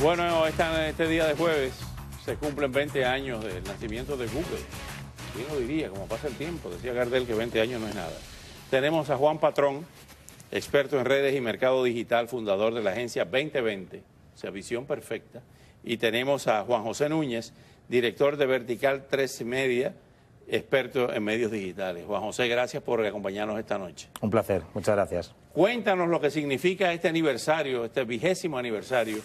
Bueno, este día de jueves se cumplen 20 años del nacimiento de Google. ¿Quién lo diría? Como pasa el tiempo, decía Gardel que 20 años no es nada. Tenemos a Juan Patrón, experto en redes y mercado digital, fundador de la agencia 2020, o sea, Visión Perfecta. Y tenemos a Juan José Núñez, director de Vertical 3 Media, experto en medios digitales. Juan José, gracias por acompañarnos esta noche. Un placer, muchas gracias. Cuéntanos lo que significa este aniversario, este vigésimo aniversario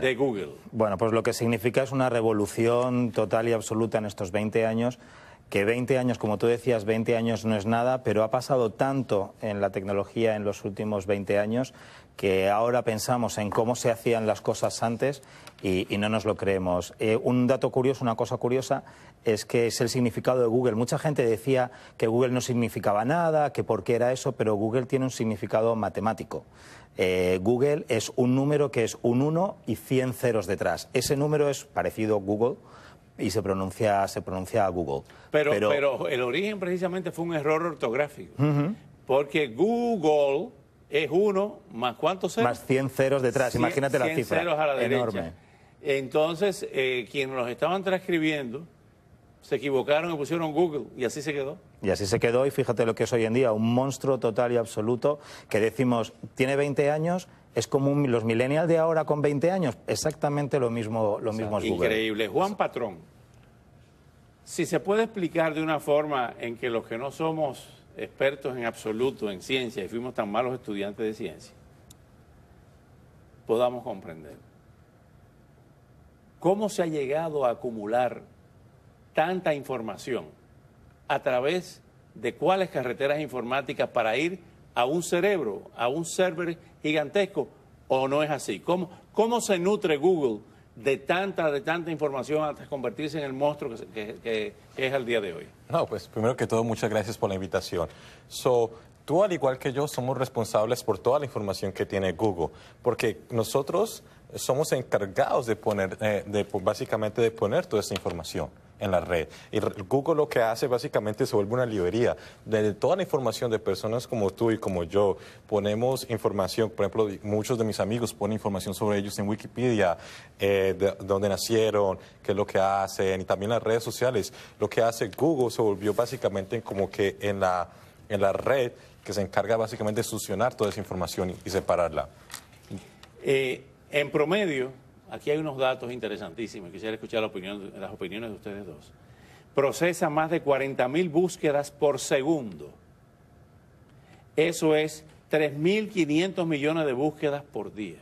de Google. Bueno, pues lo que significa es una revolución total y absoluta en estos 20 años que 20 años, como tú decías, 20 años no es nada, pero ha pasado tanto en la tecnología en los últimos 20 años que ahora pensamos en cómo se hacían las cosas antes y, no nos lo creemos. Eh, un dato curioso, una cosa curiosa, es que es el significado de Google. Mucha gente decía que Google no significaba nada, que por qué era eso, pero Google tiene un significado matemático. Eh, Google es un número que es un 1 y 100 ceros detrás. Ese número es parecido a Google y se pronuncia, se pronuncia Google. Pero, pero, el origen precisamente fue un error ortográfico, porque Google es uno más cuántos ceros. Más cien ceros detrás, imagínate la cifra. ceros a la derecha. Entonces, eh, quienes los estaban transcribiendo se equivocaron y pusieron Google y así se quedó. Y así se quedó y fíjate lo que es hoy en día, un monstruo total y absoluto que decimos, tiene 20 años es como los millennials de ahora con 20 años, exactamente lo mismo, lo mismo Increíble. Juan Patrón, si se puede explicar de una forma en que los que no somos expertos en absoluto en ciencia y fuimos tan malos estudiantes de ciencia, podamos comprender cómo se ha llegado a acumular tanta información a través de cuáles carreteras informáticas para ir a un cerebro, a un server gigantesco, o no es así. ¿Cómo, se nutre Google de tanta, de tanta información hasta convertirse en el monstruo que, es al día de hoy? No, pues primero que todo, muchas gracias por la invitación. So, tú, al igual que yo, somos responsables por toda la información que tiene Google, porque nosotros somos encargados de poner, eh, pues, básicamente de poner toda esa información en la red. Y Google lo que hace básicamente se vuelve una librería de toda la información de personas como tú y como yo. Ponemos información, por ejemplo, muchos de mis amigos ponen información sobre ellos en Wikipedia, eh, de, dónde nacieron, qué es lo que hacen, y también las redes sociales. Lo que hace Google se volvió básicamente como que en la, en la red que se encarga básicamente de succionar toda esa información y, separarla. Eh, en promedio, Aquí hay unos datos interesantísimos. Quisiera escuchar las opiniones de ustedes dos. Procesa más de 40.000 búsquedas por segundo. Eso es 3.500 millones de búsquedas por día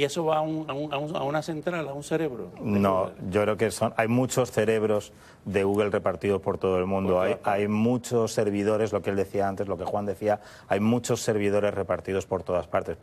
y eso va a, una central, a un cerebro. No, yo creo que son, hay muchos cerebros de Google repartidos por todo el mundo. Pues hay, muchos servidores, lo que él decía antes, lo que Juan decía, hay muchos servidores repartidos por todas partes,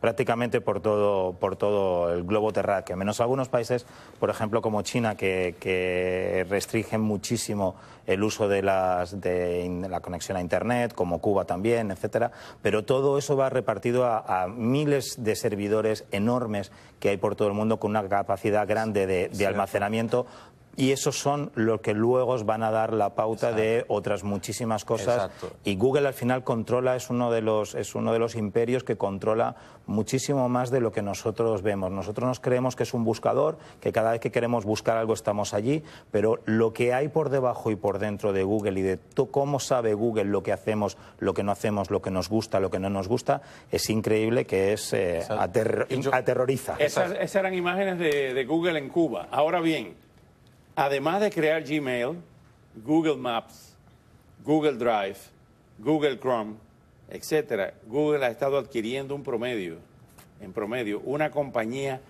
prácticamente por todo, por todo el globo terráqueo, menos algunos países, por ejemplo, como China, que, restringen muchísimo el uso de, las, de la conexión a Internet, como Cuba también, etcétera. Pero todo eso va repartido a, a miles de servidores enormes enormes que hay por todo el mundo con una capacidad grande de, de almacenamiento y esos son los que luego os van a dar la pauta de otras muchísimas cosas. Y Google al final controla, es uno, de los, es uno de los imperios que controla muchísimo más de lo que nosotros vemos. Nosotros nos creemos que es un buscador, que cada vez que queremos buscar algo estamos allí, pero lo que hay por debajo y por dentro de Google y de cómo sabe Google lo que hacemos, lo que no hacemos, lo que nos gusta, lo que no nos gusta, es increíble que es eh, aterroriza. Esas, eran imágenes de Google en Cuba. Ahora bien, Además de crear Gmail, Google Maps, Google Drive, Google Chrome, etcétera, Google ha estado adquiriendo un promedio, en promedio, una compañía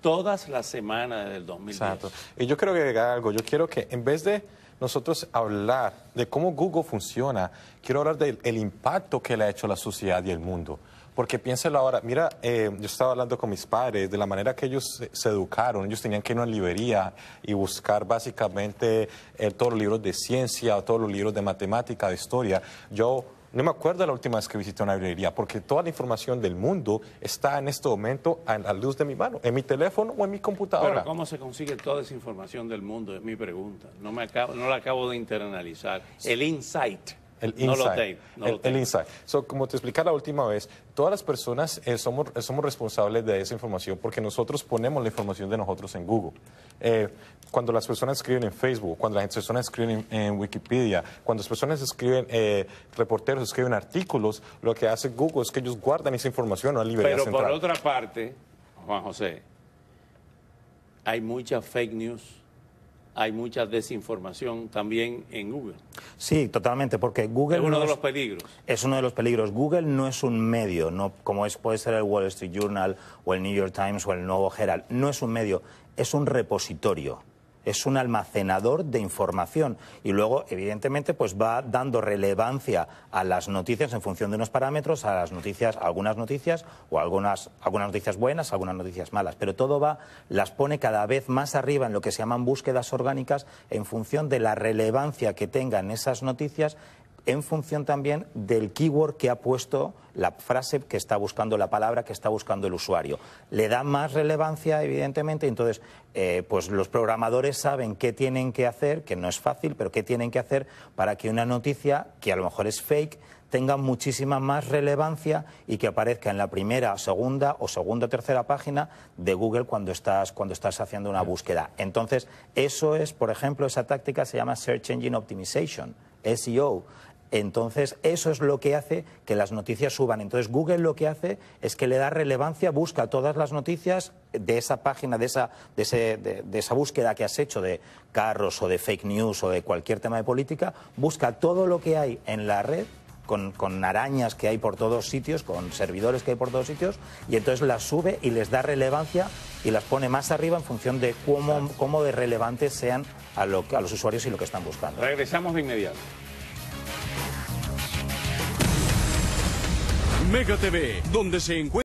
todas las semanas el 2010. Exacto. Y yo quiero agregar algo. Yo quiero que en vez de nosotros hablar de cómo Google funciona, quiero hablar del impacto que le ha hecho la sociedad y el mundo. Porque piénselo ahora, mira, eh, yo estaba hablando con mis padres de la manera que ellos se, educaron, ellos tenían que ir a una librería y buscar básicamente eh, todos los libros de ciencia, todos los libros de matemática, de historia. Yo no me acuerdo la última vez que visité una librería, porque toda la información del mundo está en este momento a la luz de mi mano, en mi teléfono o en mi computadora. Pero ¿cómo se consigue toda esa información del mundo? Es mi pregunta. No, me acabo, no la acabo de internalizar. El insight el insight. No lo tengo, el, como te explicaba la última vez, todas las personas eh, somos, eh, somos responsables de esa información porque nosotros ponemos la información de nosotros en Google. Eh, cuando las personas escriben en Facebook, cuando las personas escriben en, Wikipedia, cuando las personas escriben, reporteros escriben artículos, lo que hace Google es que ellos guardan esa información o la Pero por otra parte, Juan José, hay mucha fake news hay mucha desinformación también en Google. Sí, totalmente, porque Google... Es uno de los peligros. Es uno de los peligros. Google no es un medio, no como es, puede ser el Wall Street Journal o el New York Times o el Nuevo Herald. No es un medio, es un repositorio es un almacenador de información y luego, evidentemente, pues va dando relevancia a las noticias en función de unos parámetros, a las noticias, algunas noticias o algunas, algunas noticias buenas, algunas noticias malas, pero todo va, las pone cada vez más arriba en lo que se llaman búsquedas orgánicas en función de la relevancia que tengan esas noticias en función también del keyword que ha puesto la frase que está buscando, la palabra que está buscando el usuario. Le da más relevancia, evidentemente, entonces, eh, pues los programadores saben qué tienen que hacer, que no es fácil, pero qué tienen que hacer para que una noticia, que a lo mejor es fake, tenga muchísima más relevancia y que aparezca en la primera, segunda o segunda o tercera página de Google cuando estás, cuando estás haciendo una búsqueda. Entonces, eso es, por ejemplo, esa táctica se llama Search Engine Optimization, SEO entonces, eso es lo que hace que las noticias suban. Entonces, Google lo que hace es que le da relevancia, busca todas las noticias de esa página, de esa, de, esa búsqueda que has hecho de carros o de fake news o de cualquier tema de política, busca todo lo que hay en la red con, con, arañas que hay por todos sitios, con servidores que hay por todos sitios, y entonces las sube y les da relevancia y las pone más arriba en función de cómo, cómo de relevantes sean a, lo, a los usuarios y lo que están buscando. Regresamos de inmediato. Mega TV, donde se encuentra...